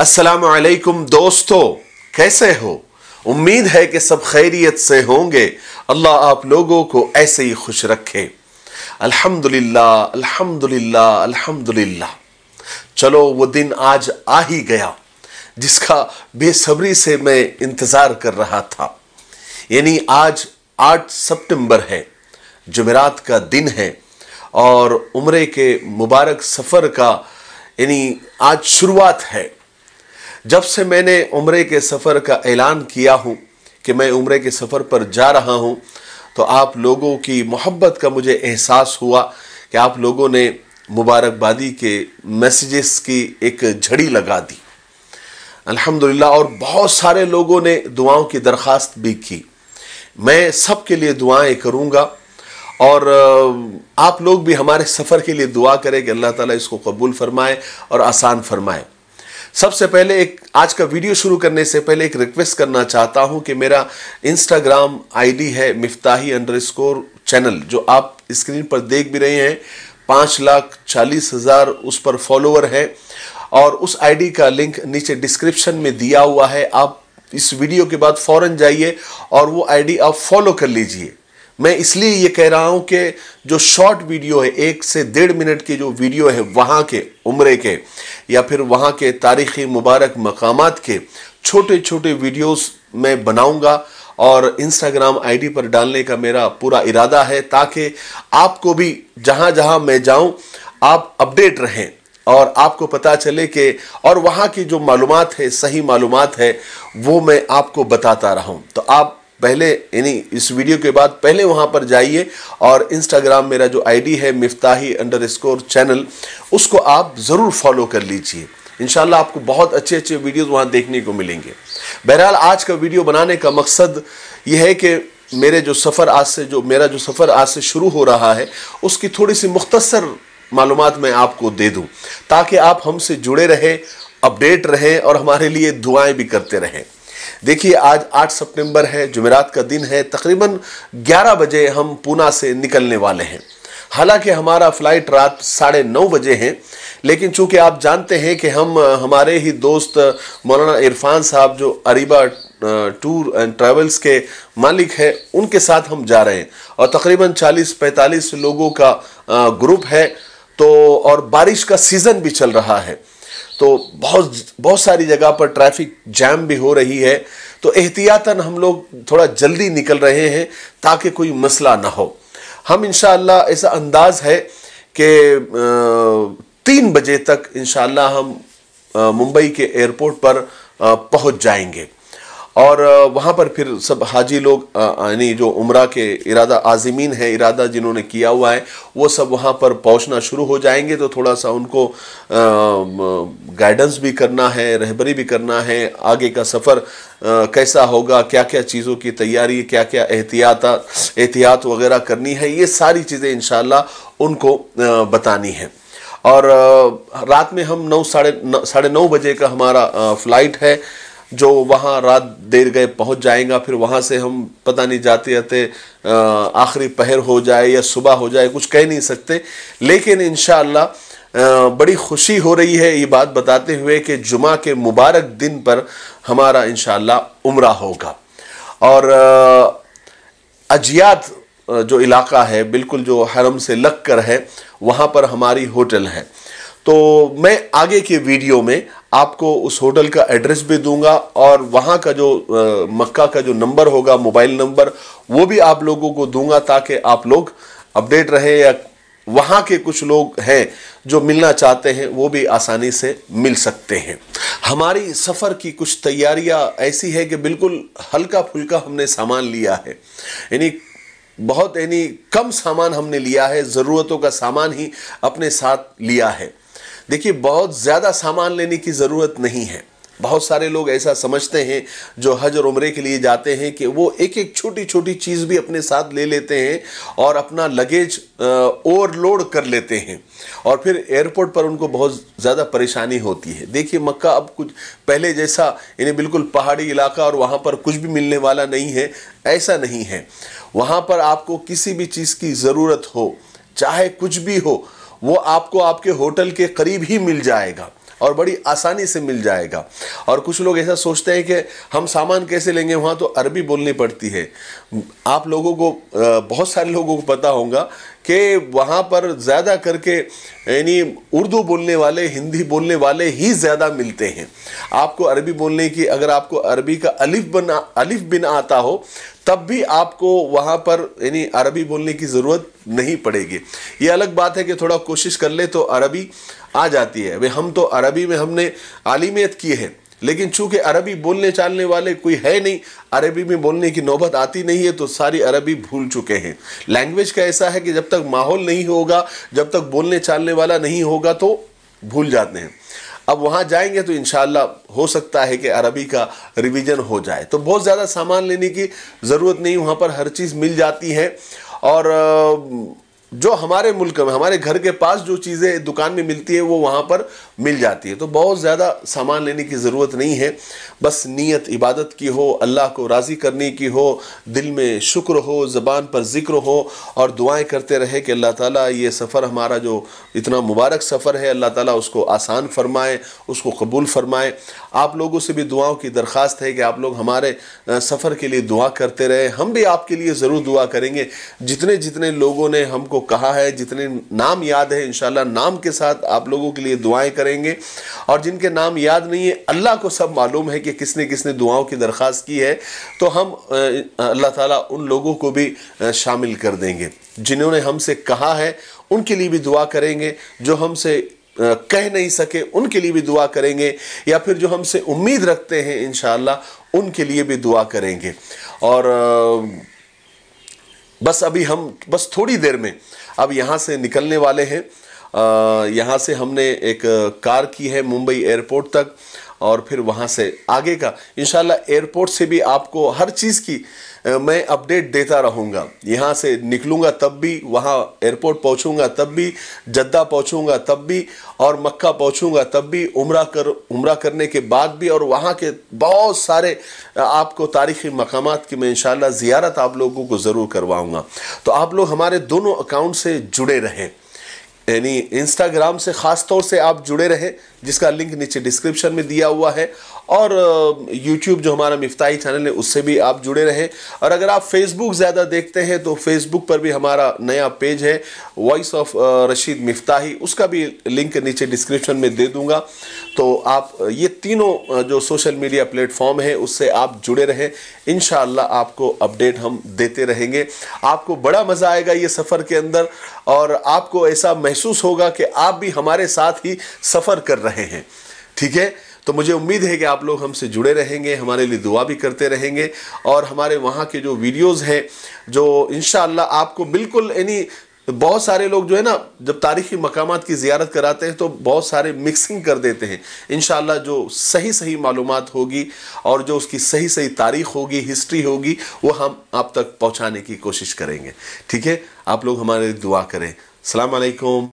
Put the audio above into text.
असलकुम दोस्तों कैसे हो उम्मीद है कि सब खैरियत से होंगे अल्लाह आप लोगों को ऐसे ही खुश रखे अल्हम्दुलिल्लाह अल्हम्दुलिल्लाह अल्हम्दुलिल्लाह चलो वो दिन आज आ ही गया जिसका बेसब्री से मैं इंतज़ार कर रहा था यानी आज 8 सितंबर है जुमेरात का दिन है और उम्र के मुबारक सफ़र का यानी आज शुरुआत है जब से मैंने उम्र के सफ़र का ऐलान किया हूँ कि मैं उम्र के सफ़र पर जा रहा हूँ तो आप लोगों की मोहब्बत का मुझे एहसास हुआ कि आप लोगों ने मुबारकबादी के मैसेजेस की एक झड़ी लगा दी अल्हम्दुलिल्लाह और बहुत सारे लोगों ने दुआओं की दरख्वास्त भी की मैं सबके लिए दुआएं करूँगा और आप लोग भी हमारे सफ़र के लिए दुआ करें कि अल्लाह ताला इसको कबूल फरमाए और आसान फरमाए सबसे पहले एक आज का वीडियो शुरू करने से पहले एक रिक्वेस्ट करना चाहता हूं कि मेरा इंस्टाग्राम आईडी है मिफ्ताही अंडर स्कोर चैनल जो आप स्क्रीन पर देख भी रहे हैं पाँच लाख चालीस हज़ार उस पर फॉलोअर हैं और उस आईडी का लिंक नीचे डिस्क्रिप्शन में दिया हुआ है आप इस वीडियो के बाद फ़ौरन जाइए और वो आईडी आप फॉलो कर लीजिए मैं इसलिए ये कह रहा हूँ कि जो शॉर्ट वीडियो है एक से डेढ़ मिनट की जो वीडियो है वहाँ के उम्र के या फिर वहाँ के तारीख़ी मुबारक मकाम के छोटे छोटे वीडियोस मैं बनाऊँगा और इंस्टाग्राम आईडी पर डालने का मेरा पूरा इरादा है ताकि आपको भी जहाँ जहाँ मैं जाऊँ आप अपडेट रहें और आपको पता चले कि और वहाँ की जो मालूम है सही मालूम है वो मैं आपको बताता रहा हूँ तो आप पहले यानी इस वीडियो के बाद पहले वहाँ पर जाइए और इंस्टाग्राम मेरा जो आईडी है मिफ्ताही अंडर स्कोर चैनल उसको आप ज़रूर फॉलो कर लीजिए इन आपको बहुत अच्छे अच्छे वीडियोज़ वहाँ देखने को मिलेंगे बहरहाल आज का वीडियो बनाने का मकसद यह है कि मेरे जो सफ़र आज से जो मेरा जो सफ़र आज से शुरू हो रहा है उसकी थोड़ी सी मुख्तसर मालूम मैं आपको दे दूँ ताकि आप हमसे जुड़े रहें अपडेट रहें और हमारे लिए दुआएँ भी करते रहें देखिए आज 8 सितंबर है जुमेरात का दिन है तकरीबन 11 बजे हम पूना से निकलने वाले हैं हालांकि हमारा फ्लाइट रात साढ़े नौ बजे है लेकिन चूंकि आप जानते हैं कि हम हमारे ही दोस्त मौलाना इरफान साहब जो अरीबा टूर एंड ट्रेवल्स के मालिक है उनके साथ हम जा रहे हैं और तकरीबन 40-45 लोगों का ग्रुप है तो और बारिश का सीज़न भी चल रहा है तो बहुत बहुत सारी जगह पर ट्रैफिक जैम भी हो रही है तो एहतियातन हम लोग थोड़ा जल्दी निकल रहे हैं ताकि कोई मसला ना हो हम इन ऐसा अंदाज है कि तीन बजे तक इन हम मुंबई के एयरपोर्ट पर पहुंच जाएंगे और वहाँ पर फिर सब हाजी लोग यानी जो उम्र के इरादा आज़मीन है इरादा जिन्होंने किया हुआ है वो सब वहाँ पर पहुँचना शुरू हो जाएंगे तो थोड़ा सा उनको गाइडेंस भी करना है रहबरी भी करना है आगे का सफ़र कैसा होगा क्या क्या चीज़ों की तैयारी क्या क्या एहतियात एहतियात वगैरह करनी है ये सारी चीज़ें इन उनको बतानी है और रात में हम नौ साढ़े साढ़े नौ बजे का हमारा फ़्लाइट है जो वहाँ रात देर गए पहुँच जाएगा फिर वहाँ से हम पता नहीं जाते जाते आखिरी पहर हो जाए या सुबह हो जाए कुछ कह नहीं सकते लेकिन इन बड़ी खुशी हो रही है ये बात बताते हुए कि जुमा के मुबारक दिन पर हमारा इन उम्र होगा और अजियात जो इलाका है बिल्कुल जो हरम से लग कर है वहाँ पर हमारी होटल है तो मैं आगे के वीडियो में आपको उस होटल का एड्रेस भी दूंगा और वहाँ का जो आ, मक्का का जो नंबर होगा मोबाइल नंबर वो भी आप लोगों को दूंगा ताकि आप लोग अपडेट रहे या वहाँ के कुछ लोग हैं जो मिलना चाहते हैं वो भी आसानी से मिल सकते हैं हमारी सफ़र की कुछ तैयारियाँ ऐसी है कि बिल्कुल हल्का फुल्का हमने सामान लिया है यानी बहुत यानी कम सामान हमने लिया है ज़रूरतों का सामान ही अपने साथ लिया है देखिए बहुत ज़्यादा सामान लेने की ज़रूरत नहीं है बहुत सारे लोग ऐसा समझते हैं जो हज और उम्रे के लिए जाते हैं कि वो एक एक छोटी छोटी चीज़ भी अपने साथ ले लेते हैं और अपना लगेज ओवरलोड कर लेते हैं और फिर एयरपोर्ट पर उनको बहुत ज़्यादा परेशानी होती है देखिए मक्का अब कुछ पहले जैसा यानी बिल्कुल पहाड़ी इलाका और वहाँ पर कुछ भी मिलने वाला नहीं है ऐसा नहीं है वहाँ पर आपको किसी भी चीज़ की ज़रूरत हो चाहे कुछ भी हो वो आपको आपके होटल के करीब ही मिल जाएगा और बड़ी आसानी से मिल जाएगा और कुछ लोग ऐसा सोचते हैं कि हम सामान कैसे लेंगे वहाँ तो अरबी बोलनी पड़ती है आप लोगों को बहुत सारे लोगों को पता होगा कि वहाँ पर ज़्यादा करके यानी उर्दू बोलने वाले हिंदी बोलने वाले ही ज़्यादा मिलते हैं आपको अरबी बोलने की अगर आपको अरबी का अलिफ बना अलिफ बिन आता हो तब भी आपको वहाँ पर यानी अरबी बोलने की ज़रूरत नहीं पड़ेगी ये अलग बात है कि थोड़ा कोशिश कर ले तो अरबी आ जाती है भाई हम तो अरबी में हमने आलिमियत की है लेकिन चूंकि अरबी बोलने चालने वाले कोई है नहीं अरबी में बोलने की नौबत आती नहीं है तो सारी अरबी भूल चुके हैं लैंग्वेज का ऐसा है कि जब तक माहौल नहीं होगा जब तक बोलने चालने वाला नहीं होगा तो भूल जाते हैं अब वहाँ जाएंगे तो इन हो सकता है कि अरबी का रिविज़न हो जाए तो बहुत ज़्यादा सामान लेने की ज़रूरत नहीं वहाँ पर हर चीज़ मिल जाती है और जो हमारे मुल्क में हमारे घर के पास जो चीज़ें दुकान में मिलती है वो वहाँ पर मिल जाती है तो बहुत ज़्यादा सामान लेने की ज़रूरत नहीं है बस नीयत इबादत की हो अल्लाह को राज़ी करने की हो दिल में शुक्र हो ज़बान पर ज़िक्र हो और दुआएं करते रहे कि अल्लाह ताला ये सफ़र हमारा जो इतना मुबारक सफ़र है अल्लाह ताला उसको आसान फरमाए उसको कबूल फरमाए आप लोगों से भी दुआओं की दरख्वास्त है कि आप लोग हमारे सफ़र के लिए दुआ करते रहे हम भी आपके लिए ज़रूर दुआ करेंगे जितने जितने लोगों ने हमको कहा है जितने नाम याद है इन नाम के साथ आप लोगों के लिए दुआएं करेंगे और जिनके नाम याद नहीं है अल्लाह को सब मालूम है कि किसने किसने दुआओं की दरख्वास्त की है तो हम अल्लाह ताला उन लोगों को भी शामिल कर देंगे जिन्होंने हमसे कहा है उनके लिए भी दुआ करेंगे जो हमसे कह नहीं सके उनके लिए भी दुआ करेंगे या फिर जो हमसे उम्मीद रखते हैं इन उनके लिए भी दुआ करेंगे और बस अभी हम बस थोड़ी देर में अब यहाँ से निकलने वाले हैं यहाँ से हमने एक कार की है मुंबई एयरपोर्ट तक और फिर वहाँ से आगे का इन एयरपोर्ट से भी आपको हर चीज़ की मैं अपडेट देता रहूँगा यहाँ से निकलूँगा तब भी वहाँ एयरपोर्ट पहुँचूँगा तब भी जद्दा पहुँचूँगा तब भी और मक्का पहुँचूँगा तब भी उम्र कर उम्र करने के बाद भी और वहाँ के बहुत सारे आपको तारीख़ी मकाम की मैं इन ज़ियारत आप लोगों को ज़रूर करवाऊँगा तो आप लोग हमारे दोनों अकाउंट से जुड़े रहें यानी इंस्टाग्राम से ख़ास तौर से आप जुड़े रहें जिसका लिंक नीचे डिस्क्रिप्शन में दिया हुआ है और यूट्यूब जो हमारा मिफ्ताही चैनल है उससे भी आप जुड़े रहें और अगर आप फेसबुक ज़्यादा देखते हैं तो फेसबुक पर भी हमारा नया पेज है वॉइस ऑफ रशीद मिफ्ताही उसका भी लिंक नीचे डिस्क्रिप्शन में दे दूंगा तो आप ये तीनों जो सोशल मीडिया प्लेटफॉर्म है उससे आप जुड़े रहें इन आपको अपडेट हम देते रहेंगे आपको बड़ा मज़ा आएगा ये सफ़र के अंदर और आपको ऐसा महसूस होगा कि आप भी हमारे साथ ही सफ़र कर रहे हैं ठीक है तो मुझे उम्मीद है कि आप लोग हमसे जुड़े रहेंगे हमारे लिए दुआ भी करते रहेंगे और हमारे वहाँ के जो वीडियोज़ हैं जो इन आपको बिल्कुल यानी बहुत सारे लोग जो है ना जब तारीखी मकाम की ज़्यारत कराते हैं तो बहुत सारे मिक्सिंग कर देते हैं इन जो सही सही मालूम होगी और जो उसकी सही सही तारीख होगी हिस्ट्री होगी वो हम आप तक पहुँचाने की कोशिश करेंगे ठीक है आप लोग हमारे दुआ करें सलामकुम